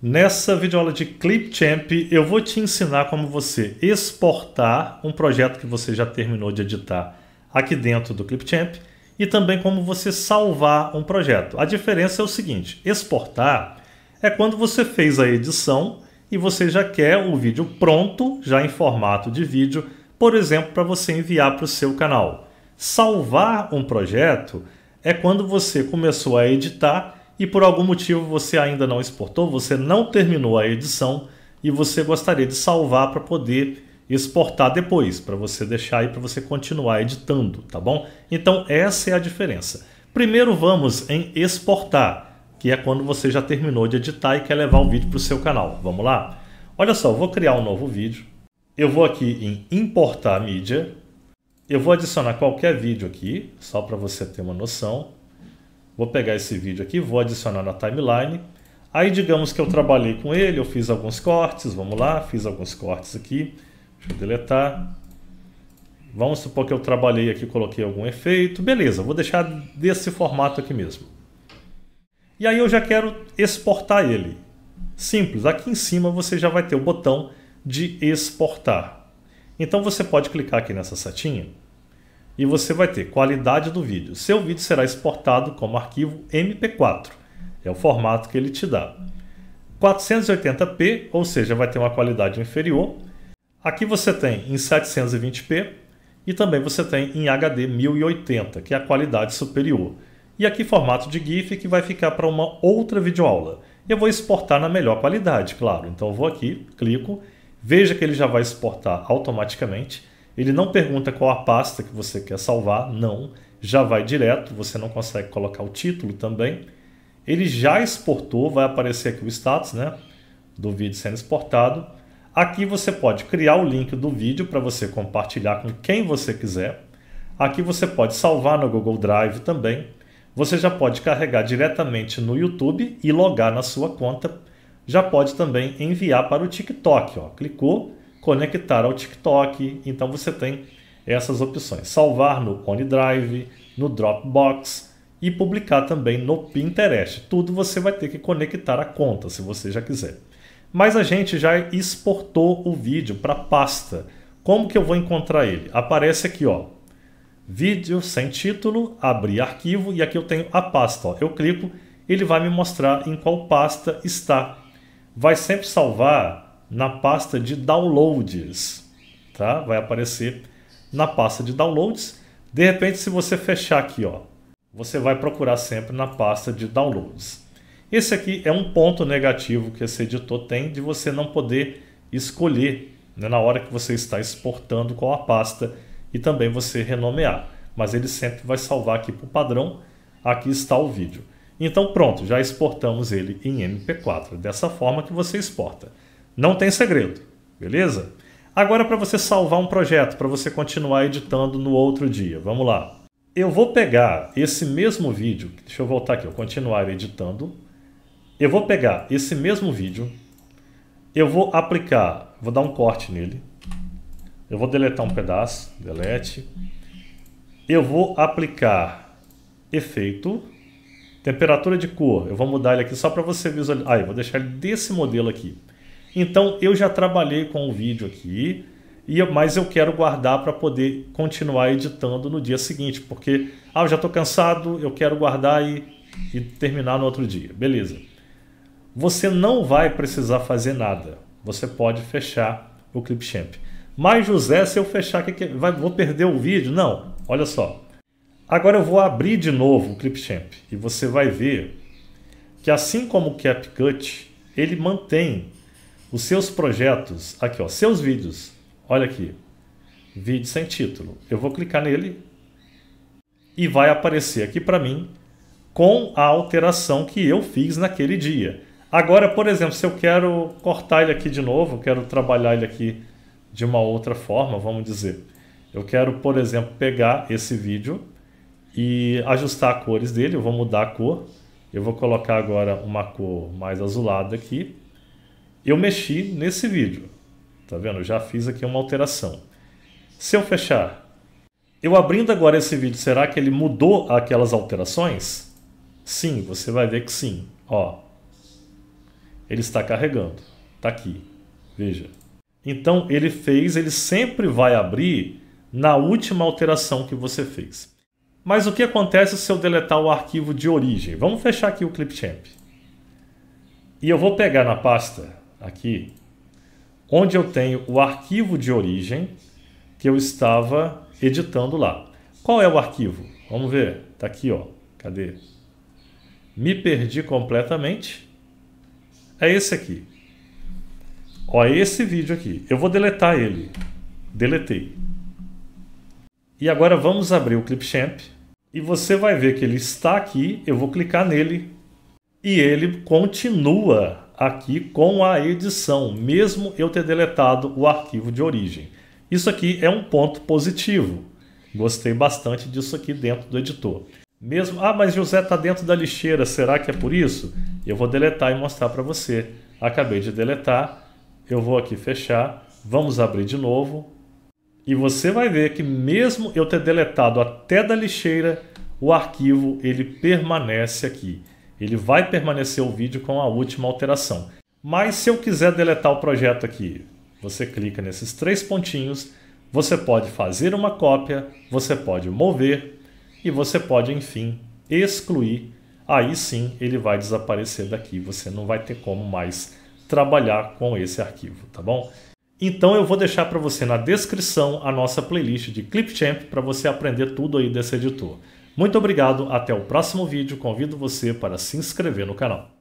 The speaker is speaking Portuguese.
Nessa videoaula de Clipchamp, eu vou te ensinar como você exportar um projeto que você já terminou de editar aqui dentro do Clipchamp e também como você salvar um projeto. A diferença é o seguinte, exportar é quando você fez a edição e você já quer o vídeo pronto, já em formato de vídeo, por exemplo, para você enviar para o seu canal. Salvar um projeto é quando você começou a editar e por algum motivo você ainda não exportou, você não terminou a edição e você gostaria de salvar para poder exportar depois, para você deixar aí para você continuar editando, tá bom? Então essa é a diferença. Primeiro vamos em exportar, que é quando você já terminou de editar e quer levar o vídeo para o seu canal. Vamos lá? Olha só, vou criar um novo vídeo. Eu vou aqui em importar mídia. Eu vou adicionar qualquer vídeo aqui, só para você ter uma noção. Vou pegar esse vídeo aqui, vou adicionar na timeline. Aí digamos que eu trabalhei com ele, eu fiz alguns cortes, vamos lá, fiz alguns cortes aqui. Deixa eu deletar. Vamos supor que eu trabalhei aqui, coloquei algum efeito. Beleza, vou deixar desse formato aqui mesmo. E aí eu já quero exportar ele. Simples, aqui em cima você já vai ter o botão de exportar. Então você pode clicar aqui nessa setinha e você vai ter qualidade do vídeo. Seu vídeo será exportado como arquivo MP4, é o formato que ele te dá. 480p, ou seja, vai ter uma qualidade inferior. Aqui você tem em 720p e também você tem em HD 1080, que é a qualidade superior. E aqui formato de GIF que vai ficar para uma outra videoaula. Eu vou exportar na melhor qualidade, claro. Então eu vou aqui, clico, veja que ele já vai exportar automaticamente. Ele não pergunta qual a pasta que você quer salvar, não. Já vai direto, você não consegue colocar o título também. Ele já exportou, vai aparecer aqui o status né, do vídeo sendo exportado. Aqui você pode criar o link do vídeo para você compartilhar com quem você quiser. Aqui você pode salvar no Google Drive também. Você já pode carregar diretamente no YouTube e logar na sua conta. Já pode também enviar para o TikTok. Ó. Clicou, conectar ao TikTok. Então você tem essas opções: salvar no OneDrive, no Dropbox e publicar também no Pinterest. Tudo você vai ter que conectar a conta, se você já quiser. Mas a gente já exportou o vídeo para pasta. Como que eu vou encontrar ele? Aparece aqui, ó. Vídeo sem título, abrir arquivo e aqui eu tenho a pasta. Ó. Eu clico, ele vai me mostrar em qual pasta está. Vai sempre salvar na pasta de downloads, tá? Vai aparecer na pasta de downloads. De repente, se você fechar aqui, ó, você vai procurar sempre na pasta de downloads. Esse aqui é um ponto negativo que esse editor tem de você não poder escolher né, na hora que você está exportando qual a pasta e também você renomear. Mas ele sempre vai salvar aqui para o padrão. Aqui está o vídeo. Então pronto, já exportamos ele em MP4. Dessa forma que você exporta. Não tem segredo, beleza? Agora para você salvar um projeto, para você continuar editando no outro dia. Vamos lá. Eu vou pegar esse mesmo vídeo, deixa eu voltar aqui, eu continuar editando. Eu vou pegar esse mesmo vídeo, eu vou aplicar, vou dar um corte nele. Eu vou deletar um pedaço, delete. Eu vou aplicar efeito, temperatura de cor. Eu vou mudar ele aqui só para você visualizar. Ah, eu vou deixar ele desse modelo aqui. Então eu já trabalhei com o vídeo aqui, e mas eu quero guardar para poder continuar editando no dia seguinte, porque ah, eu já estou cansado, eu quero guardar e, e terminar no outro dia. Beleza. Você não vai precisar fazer nada. Você pode fechar o Clipchamp. Mas José, se eu fechar, que que vai, vou perder o vídeo? Não. Olha só. Agora eu vou abrir de novo o Clipchamp e você vai ver que assim como o CapCut, ele mantém os seus projetos, aqui ó, seus vídeos, olha aqui, vídeo sem título. Eu vou clicar nele e vai aparecer aqui para mim com a alteração que eu fiz naquele dia. Agora, por exemplo, se eu quero cortar ele aqui de novo, quero trabalhar ele aqui de uma outra forma, vamos dizer. Eu quero, por exemplo, pegar esse vídeo e ajustar as cores dele, eu vou mudar a cor. Eu vou colocar agora uma cor mais azulada aqui eu mexi nesse vídeo. Tá vendo? Eu já fiz aqui uma alteração. Se eu fechar, eu abrindo agora esse vídeo, será que ele mudou aquelas alterações? Sim, você vai ver que sim. Ó, ele está carregando. Tá aqui. Veja. Então ele fez, ele sempre vai abrir na última alteração que você fez. Mas o que acontece se eu deletar o arquivo de origem? Vamos fechar aqui o Clipchamp. E eu vou pegar na pasta aqui, onde eu tenho o arquivo de origem que eu estava editando lá. Qual é o arquivo? Vamos ver. Está aqui, ó. Cadê? Me perdi completamente. É esse aqui. Ó, é esse vídeo aqui. Eu vou deletar ele. Deletei. E agora vamos abrir o Clipchamp e você vai ver que ele está aqui. Eu vou clicar nele e ele continua aqui com a edição, mesmo eu ter deletado o arquivo de origem. Isso aqui é um ponto positivo. Gostei bastante disso aqui dentro do editor. Mesmo, ah, mas José está dentro da lixeira, será que é por isso? Eu vou deletar e mostrar para você. Acabei de deletar, eu vou aqui fechar, vamos abrir de novo. E você vai ver que mesmo eu ter deletado até da lixeira, o arquivo ele permanece aqui ele vai permanecer o vídeo com a última alteração. Mas se eu quiser deletar o projeto aqui, você clica nesses três pontinhos, você pode fazer uma cópia, você pode mover e você pode, enfim, excluir. Aí sim ele vai desaparecer daqui, você não vai ter como mais trabalhar com esse arquivo, tá bom? Então eu vou deixar para você na descrição a nossa playlist de Clipchamp para você aprender tudo aí desse editor. Muito obrigado, até o próximo vídeo. Convido você para se inscrever no canal.